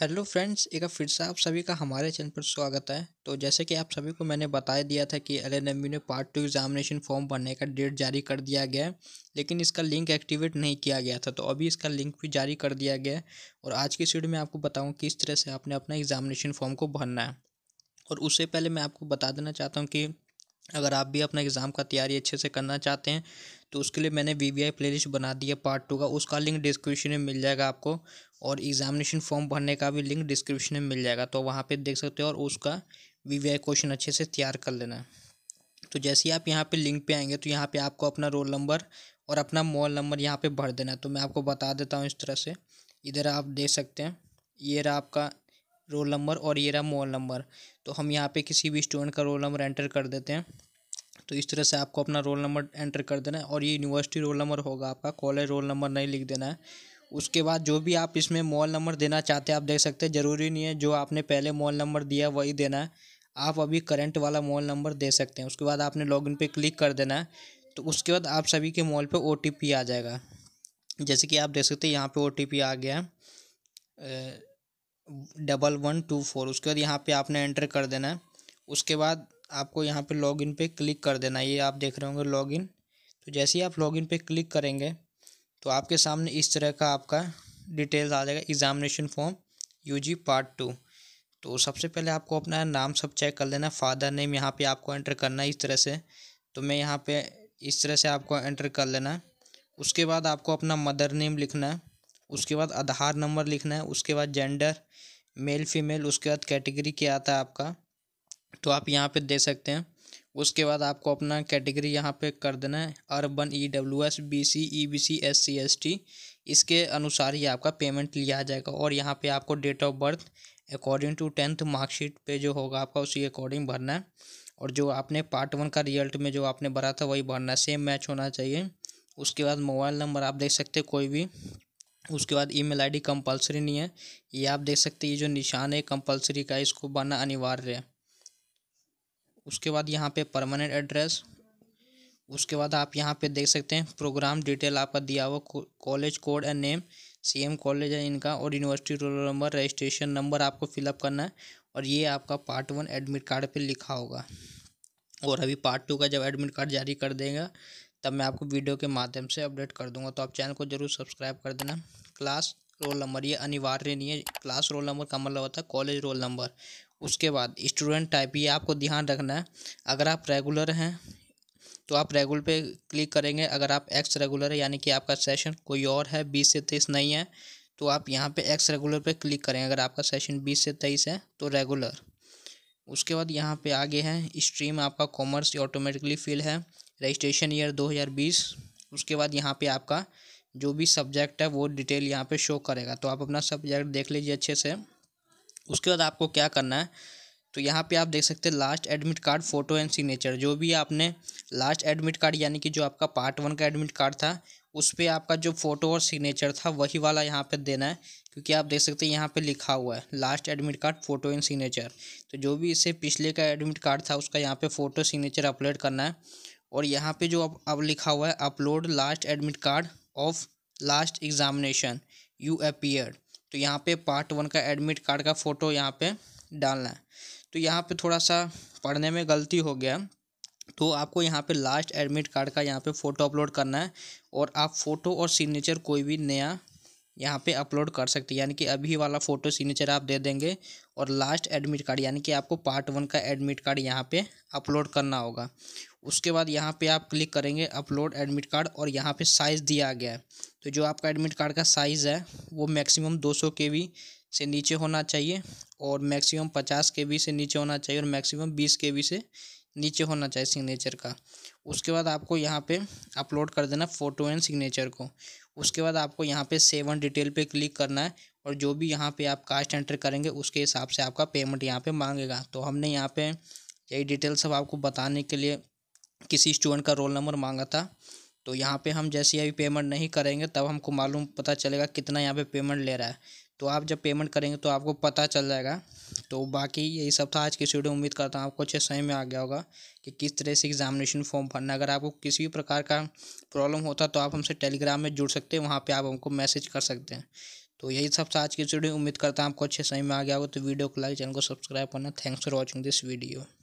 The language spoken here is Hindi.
हेलो फ्रेंड्स एक फिर से आप सभी का हमारे चैनल पर स्वागत है तो जैसे कि आप सभी को मैंने बता दिया था कि एल ने पार्ट टू एग्जामिनेशन फॉर्म भरने का डेट जारी कर दिया गया है लेकिन इसका लिंक एक्टिवेट नहीं किया गया था तो अभी इसका लिंक भी जारी कर दिया गया है और आज की सीडियो में आपको बताऊँ किस तरह से आपने अपना एग्जामिनेशन फॉर्म को भरना है और उससे पहले मैं आपको बता देना चाहता हूँ कि अगर आप भी अपना एग्ज़ाम का तैयारी अच्छे से करना चाहते हैं तो उसके लिए मैंने V V I playlist बना दी है पार्ट टू का उसका लिंक डिस्क्रिप्शन में मिल जाएगा आपको और एग्जामिनेशन फॉर्म भरने का भी लिंक डिस्क्रिप्शन में मिल जाएगा तो वहाँ पे देख सकते हो और उसका वी क्वेश्चन अच्छे से तैयार कर लेना तो जैसे ही आप यहाँ पे लिंक पे आएंगे तो यहाँ पे आपको अपना रोल नंबर और अपना मॉल नंबर यहाँ पे भर देना है तो मैं आपको बता देता हूँ इस तरह से इधर आप देख सकते हैं ये रहा आपका रोल नंबर और ये रहा मॉल नंबर तो हम यहाँ पर किसी भी स्टूडेंट का रोल नंबर एंटर कर देते हैं तो इस तरह से आपको अपना रोल नंबर एंटर कर देना है और ये यूनिवर्सिटी रोल नंबर होगा आपका कॉलेज रोल नंबर नहीं लिख देना है उसके बाद जो भी आप इसमें मॉल नंबर देना चाहते हैं आप देख सकते हैं ज़रूरी नहीं है जो आपने पहले मॉल नंबर दिया वही देना है आप अभी करंट वाला मॉल नंबर दे सकते हैं उसके बाद आपने लॉगिन पे क्लिक कर देना है तो उसके बाद आप सभी के मॉल पे ओ आ जाएगा जैसे कि आप देख सकते हैं यहाँ पे ओ आ गया डबल वन टू फोर उसके बाद यहाँ पे आपने एंटर कर देना है उसके बाद आपको यहाँ पे लॉगिन पे क्लिक कर देना है ये आप देख रहे होंगे लॉगिन तो जैसे ही आप लॉगिन पे क्लिक करेंगे तो आपके सामने इस तरह का आपका डिटेल्स आ जाएगा examination form UG part two तो सबसे पहले आपको अपना नाम सब चेक कर लेना फादर नेम यहाँ पे आपको एंटर करना है इस तरह से तो मैं यहाँ पे इस तरह से आपको एंटर कर लेना है उसके बाद आपको अपना मदर नेम लिखना है उसके बाद आधार नंबर लिखना है उसके बाद जेंडर मेल फीमेल उसके बाद कैटेगरी क्या आता है आपका तो आप यहाँ पे दे सकते हैं उसके बाद आपको अपना कैटेगरी यहाँ पे कर देना है urban E W S B C E B C S C S T इसके अनुसार ही आपका पेमेंट लिया जाएगा और यहाँ पे आपको date of birth according to tenth marksheet पे जो होगा आपका उसी अकॉर्डिंग भरना है और जो आपने पार्ट वन का रिजल्ट में जो आपने भरा था वही भरना है सेम मैच होना चाहिए उसके बाद मोबाइल नंबर आप देख सकते हैं कोई भी उसके बाद ईमेल आईडी कंपलसरी नहीं है ये आप देख सकते हैं ये जो निशान है कंपलसरी का इसको भरना अनिवार्य है उसके बाद यहाँ पे परमानेंट एड्रेस उसके बाद आप यहाँ पे देख सकते हैं प्रोग्राम डिटेल आपका दिया हुआ college code and name CM college है इनका और university roll number registration number आपको फिलअप करना है और ये आपका पार्ट वन एडमिट कार्ड पर लिखा होगा और अभी पार्ट टू का जब एडमिट कार्ड जारी कर देगा तब मैं आपको वीडियो के माध्यम से अपडेट कर दूंगा तो आप चैनल को जरूर सब्सक्राइब कर देना क्लास रोल नंबर ये अनिवार्य नहीं है क्लास रोल नंबर का मतलब होता है कॉलेज रोल नंबर उसके बाद स्टूडेंट टाइप ये आपको ध्यान रखना है अगर आप रेगुलर हैं तो आप रेगुलर पे क्लिक करेंगे अगर आप एक्स रेगुलर है यानी कि आपका सेशन कोई और है बीस से तेईस नहीं है तो आप यहाँ पे एक्स रेगुलर पे क्लिक करेंगे अगर आपका सेशन बीस से तेईस है तो रेगुलर उसके बाद यहाँ पे आगे है स्ट्रीम आपका कॉमर्स ऑटोमेटिकली फिल है रजिस्ट्रेशन ईयर दो हज़ार बीस उसके बाद यहाँ पे आपका जो भी सब्जेक्ट है वो डिटेल यहाँ पे शो करेगा तो आप अपना सब्जेक्ट देख लीजिए अच्छे से उसके बाद आपको क्या करना है तो यहाँ पे आप देख सकते हैं last admit card photo and signature जो भी आपने लास्ट एडमिट कार्ड यानी कि जो आपका पार्ट वन का एडमिट कार्ड था उस पर आपका जो फ़ोटो और सिग्नेचर था वही वाला यहाँ पे देना है क्योंकि आप देख सकते हैं यहाँ पे लिखा हुआ है last admit card photo and signature तो जो भी इससे पिछले का एडमिट कार्ड था उसका यहाँ पर फ़ोटो सिग्नेचर अपलोड करना है और यहाँ पर जो अब अब लिखा हुआ है upload last admit card of last examination you appear तो यहाँ पे पार्ट वन का एडमिट कार्ड का फ़ोटो यहाँ पे डालना है तो यहाँ पे थोड़ा सा पढ़ने में गलती हो गया तो आपको यहाँ पे लास्ट एडमिट कार्ड का यहाँ पे फ़ोटो अपलोड करना है और आप फ़ोटो और सिग्नेचर कोई भी नया यहाँ पे अपलोड कर सकते हैं यानी कि अभी वाला फ़ोटो सिग्नेचर आप दे देंगे और लास्ट एडमिट कार्ड यानी कि आपको पार्ट वन का एडमिट कार्ड यहाँ पे अपलोड करना होगा उसके बाद यहाँ पे आप क्लिक करेंगे अपलोड एडमिट कार्ड और यहाँ पे साइज़ दिया गया है तो जो आपका एडमिट कार्ड का साइज़ है वो मैक्सिमम के केवी से नीचे होना चाहिए और मैक्सिमम के केवी से नीचे होना चाहिए और मैक्सिमम के केवी से नीचे होना चाहिए सिग्नेचर का उसके बाद आपको यहाँ पे अपलोड कर देना फ़ोटो एंड सिग्नेचर को उसके बाद आपको यहाँ पे सेवन डिटेल पे क्लिक करना है और जो भी यहाँ पे आप कास्ट एंटर करेंगे उसके हिसाब से आपका पेमेंट यहाँ पे मांगेगा तो हमने यहाँ पे यही डिटेल सब आपको बताने के लिए किसी स्टूडेंट का रोल नंबर मांगा था तो यहाँ पे हम जैसे अभी पेमेंट नहीं करेंगे तब हमको मालूम पता चलेगा कितना यहाँ पे पेमेंट ले रहा है तो आप जब पेमेंट करेंगे तो आपको पता चल जाएगा तो बाकी यही सब था आज की वीडियो उम्मीद करता हूँ आपको अच्छे समय में आ गया होगा कि किस तरह से एग्जामिनेशन फॉर्म भरना अगर आपको किसी भी प्रकार का प्रॉब्लम होता तो आप हमसे टेलीग्राम में जुड़ सकते हैं वहाँ पर आप हमको मैसेज कर सकते हैं तो यही सब था आज की वीडियो उम्मीद करता हूँ आपको अच्छे समय में आ गया होगा तो वीडियो को लाइक चैनल को सब्सक्राइब करना thanks for watching this video